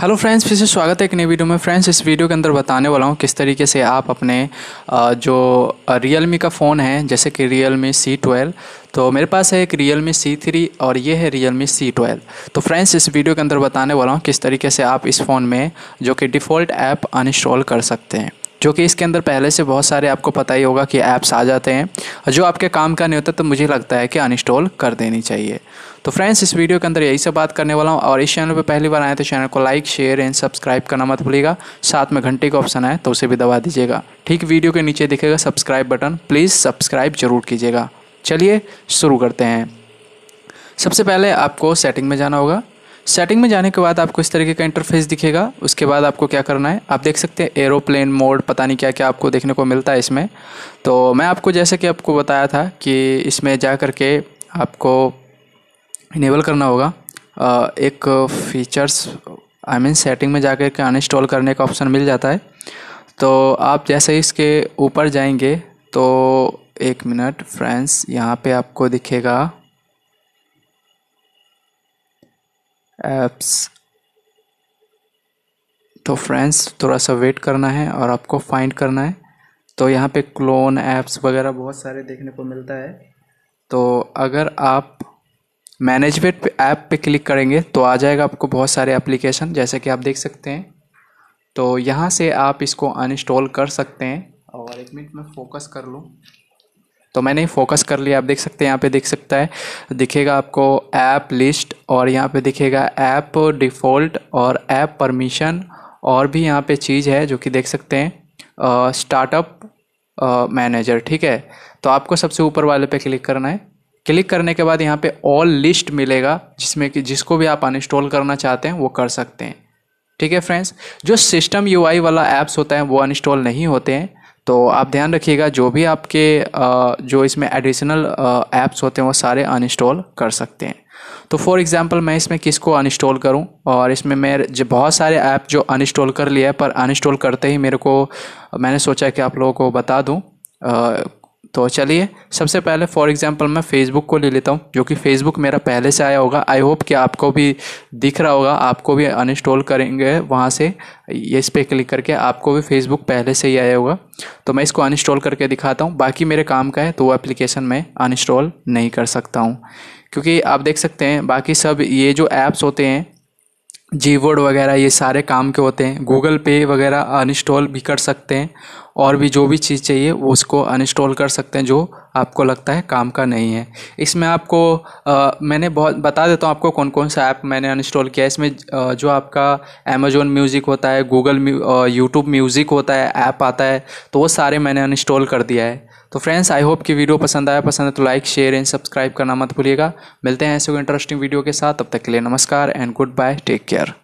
hello friends फिर से स्वागत है एक नई वीडियो में फ्रेंड्स इस वीडियो के अंदर बताने वाला हूँ किस तरीके से आप अपने जो रियल मी का फ़ोन है जैसे कि रियल मी सी ट्वेल्व तो मेरे पास है एक रियल मी सी थ्री और ये है रियल मी सी ट्वेल्व तो फ्रेंड्स इस वीडियो के अंदर बताने वाला हूँ किस तरीके से आप इस फ़ोन में जो कि डिफ़ॉल्ट ऐप अनइंस्टॉल कर सकते हैं जो कि इसके अंदर पहले से बहुत सारे आपको पता ही होगा कि ऐप्स आ जाते हैं जो आपके काम का नहीं होता तो मुझे लगता है कि अनइंस्टॉल कर देनी चाहिए तो फ्रेंड्स इस वीडियो के अंदर यही सब बात करने वाला हूँ और इस चैनल पर पहली बार आए तो चैनल को लाइक शेयर एंड सब्सक्राइब करना मत भूलिएगा साथ में घंटे का ऑप्शन है तो उसे भी दबा दीजिएगा ठीक वीडियो के नीचे दिखेगा सब्सक्राइब बटन प्लीज़ सब्सक्राइब जरूर कीजिएगा चलिए शुरू करते हैं सबसे पहले आपको सेटिंग में जाना होगा सेटिंग में जाने के बाद आपको इस तरीके का इंटरफेस दिखेगा उसके बाद आपको क्या करना है आप देख सकते हैं एरोप्लेन मोड पता नहीं क्या क्या आपको देखने को मिलता है इसमें तो मैं आपको जैसे कि आपको बताया था कि इसमें जा कर के आपको इनेबल करना होगा एक फीचर्स आई मीन सेटिंग में कर के अनइंस्टॉल करने का ऑप्शन मिल जाता है तो आप जैसे ही इसके ऊपर जाएंगे तो एक मिनट फ्रेंड्स यहाँ पे आपको दिखेगा एप्स तो फ्रेंड्स थोड़ा सा वेट करना है और आपको फाइंड करना है तो यहाँ पे क्लोन ऐप्स वगैरह बहुत सारे देखने को मिलता है तो अगर आप मैनेजमेंट ऐप पे क्लिक करेंगे तो आ जाएगा आपको बहुत सारे एप्लीकेशन जैसे कि आप देख सकते हैं तो यहाँ से आप इसको अनइंस्टॉल कर सकते हैं और एक मिनट में फ़ोकस कर लूँ तो मैंने फोकस कर लिया आप देख सकते हैं यहाँ पे देख सकता है दिखेगा आपको ऐप लिस्ट और यहाँ पे दिखेगा ऐप डिफ़ॉल्ट और ऐप परमिशन और भी यहाँ पे चीज़ है जो कि देख सकते हैं स्टार्टअप मैनेजर ठीक है तो आपको सबसे ऊपर वाले पे क्लिक करना है क्लिक करने के बाद यहाँ पे ऑल लिस्ट मिलेगा जिसमें कि जिसको भी आप अनइंस्टॉल करना चाहते हैं वो कर सकते हैं ठीक है फ्रेंड्स जो सिस्टम यूआई वाला ऐप्स होता है वो अनइंस्टॉल नहीं होते हैं तो आप ध्यान रखिएगा जो भी आपके जो इसमें एडिशनल ऐप्स होते हैं वो सारे अनइंस्टॉल कर सकते हैं तो फॉर एग्ज़ाम्पल मैं इसमें किसको अनइंस्टॉल करूं और इसमें मैं जो बहुत सारे ऐप जो अनइंस्टॉल कर लिया है पर अनइंस्टॉल करते ही मेरे को मैंने सोचा कि आप लोगों को बता दूं तो चलिए सबसे पहले फॉर एग्जांपल मैं फेसबुक को ले लेता हूँ जो कि फेसबुक मेरा पहले से आया होगा आई होप कि आपको भी दिख रहा होगा आपको भी अनइंस्टॉल करेंगे वहाँ से इस पर क्लिक करके आपको भी फेसबुक पहले से ही आया होगा तो मैं इसको अनइंस्टॉल करके दिखाता हूँ बाकी मेरे काम का है तो वो एप्लीकेशन मैं अनइंस्टॉल नहीं कर सकता हूँ क्योंकि आप देख सकते हैं बाकी सब ये जो ऐप्स होते हैं जी वर्ड वगैरह ये सारे काम के होते हैं गूगल पे वगैरह अनइंस्टॉल भी कर सकते हैं और भी जो भी चीज़ चाहिए उसको अनइंस्टॉल कर सकते हैं जो आपको लगता है काम का नहीं है इसमें आपको आ, मैंने बहुत बता देता हूँ आपको कौन कौन सा ऐप मैंने अनइंस्टॉल किया है इसमें जो आपका अमेजोन म्यूज़िक होता है गूगल यूट्यूब म्यूज़िक होता है ऐप आता है तो वो सारे मैंने अनइंस्टॉल कर दिया है तो फ्रेंड्स आई होप कि वीडियो पसंद आया पसंद है तो लाइक शेयर एंड सब्सक्राइब करना मत भूलिएगा मिलते हैं ऐसे कोई इंटरेस्टिंग वीडियो के साथ तब तक के लिए नमस्कार and good bye take care